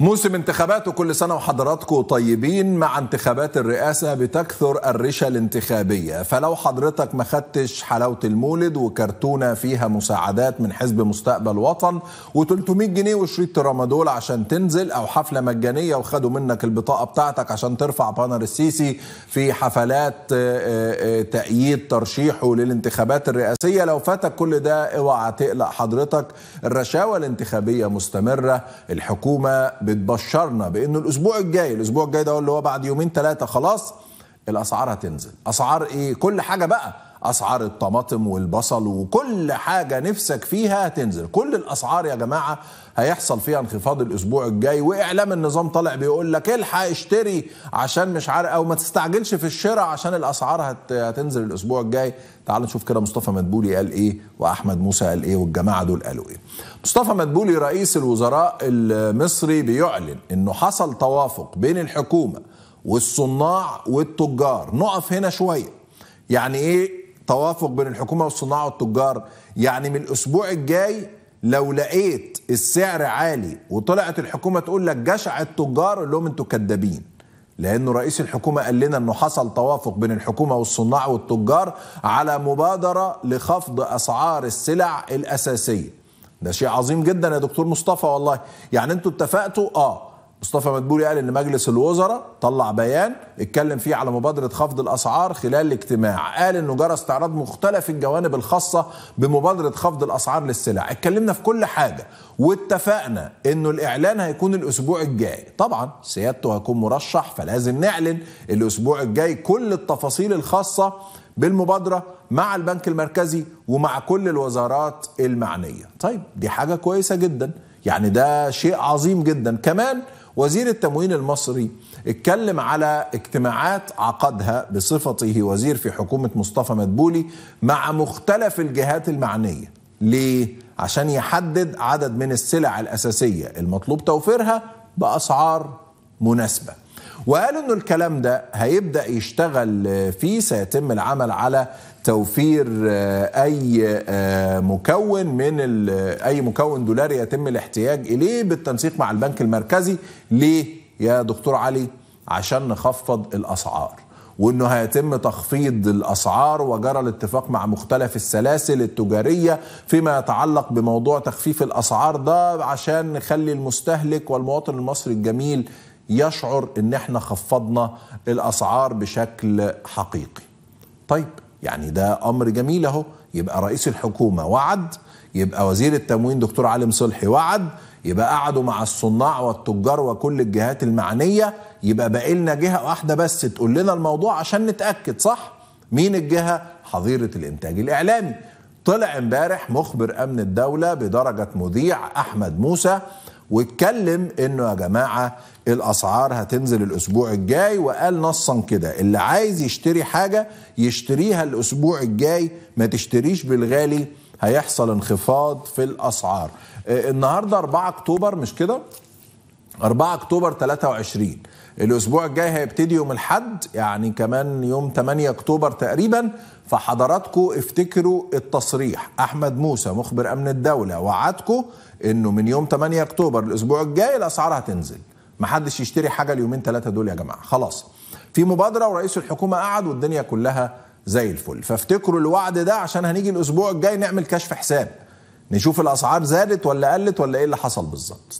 موسم انتخابات كل سنة وحضراتكم طيبين مع انتخابات الرئاسة بتكثر الرشا الانتخابية فلو حضرتك ما خدتش حلاوة المولد وكرتونة فيها مساعدات من حزب مستقبل وطن و300 جنيه وشريط ترامادول عشان تنزل أو حفلة مجانية وخدوا منك البطاقة بتاعتك عشان ترفع بانر السيسي في حفلات آه، آه، آه، تأييد ترشيحه للانتخابات الرئاسية لو فاتك كل ده اوعى تقلق حضرتك الرشاوة الانتخابية مستمرة الحكومة بتبشرنا بانه الاسبوع الجاي الاسبوع الجاي ده اللي هو بعد يومين ثلاثه خلاص الاسعار هتنزل اسعار ايه كل حاجه بقى اسعار الطماطم والبصل وكل حاجه نفسك فيها تنزل كل الاسعار يا جماعه هيحصل فيها انخفاض الاسبوع الجاي واعلام النظام طالع بيقول لك الحق اشتري عشان مش عارف او ما تستعجلش في الشراء عشان الاسعار هت هتنزل الاسبوع الجاي تعال نشوف كده مصطفى مدبولي قال ايه واحمد موسى قال ايه والجماعه دول قالوا ايه مصطفى مدبولي رئيس الوزراء المصري بيعلن انه حصل توافق بين الحكومه والصناع والتجار نقف هنا شويه يعني ايه توافق بين الحكومه والصناعه والتجار يعني من الاسبوع الجاي لو لقيت السعر عالي وطلعت الحكومه تقول لك جشع التجار اللي هم انتوا كدابين لانه رئيس الحكومه قال لنا انه حصل توافق بين الحكومه والصناع والتجار على مبادره لخفض اسعار السلع الاساسيه ده شيء عظيم جدا يا دكتور مصطفى والله يعني انتوا اتفقتوا اه مصطفى مدبولي قال ان مجلس الوزراء طلع بيان اتكلم فيه على مبادره خفض الاسعار خلال الاجتماع، قال انه جرى استعراض مختلف الجوانب الخاصه بمبادره خفض الاسعار للسلع، اتكلمنا في كل حاجه واتفقنا انه الاعلان هيكون الاسبوع الجاي، طبعا سيادته هيكون مرشح فلازم نعلن الاسبوع الجاي كل التفاصيل الخاصه بالمبادرة مع البنك المركزي ومع كل الوزارات المعنية طيب دي حاجة كويسة جدا يعني ده شيء عظيم جدا كمان وزير التموين المصري اتكلم على اجتماعات عقدها بصفته وزير في حكومة مصطفى مدبولي مع مختلف الجهات المعنية ليه؟ عشان يحدد عدد من السلع الأساسية المطلوب توفيرها بأسعار مناسبة وقالوا انه الكلام ده هيبدا يشتغل آه، فيه سيتم العمل على توفير آه، آه، اي مكون من اي مكون دولاري يتم الاحتياج اليه بالتنسيق مع البنك المركزي ليه يا دكتور علي عشان نخفض الاسعار وانه هيتم تخفيض الاسعار وجرى الاتفاق مع مختلف السلاسل التجاريه فيما يتعلق بموضوع تخفيف الاسعار ده عشان نخلي المستهلك والمواطن المصري الجميل يشعر ان احنا خفضنا الاسعار بشكل حقيقي طيب يعني ده امر جميل اهو يبقى رئيس الحكومه وعد يبقى وزير التموين دكتور علي صلحي وعد يبقى قعدوا مع الصناع والتجار وكل الجهات المعنيه يبقى باقي لنا جهه واحده بس تقول لنا الموضوع عشان نتاكد صح مين الجهه حظيره الانتاج الاعلامي طلع امبارح مخبر امن الدوله بدرجه مذيع احمد موسى واتكلم انه يا جماعه الاسعار هتنزل الاسبوع الجاي وقال نصا كده اللي عايز يشتري حاجه يشتريها الاسبوع الجاي ما تشتريش بالغالي هيحصل انخفاض في الاسعار آه، النهارده 4 اكتوبر مش كده 4 اكتوبر 23 الاسبوع الجاي هيبتدي يوم الحد يعني كمان يوم 8 اكتوبر تقريبا فحضراتكم افتكروا التصريح احمد موسى مخبر امن الدوله وعدكم انه من يوم 8 اكتوبر الاسبوع الجاي الاسعار هتنزل محدش يشتري حاجه اليومين ثلاثه دول يا جماعه خلاص في مبادره ورئيس الحكومه قعد والدنيا كلها زي الفل فافتكروا الوعد ده عشان هنيجي الاسبوع الجاي نعمل كشف حساب نشوف الاسعار زادت ولا قلت ولا ايه اللي حصل بالظبط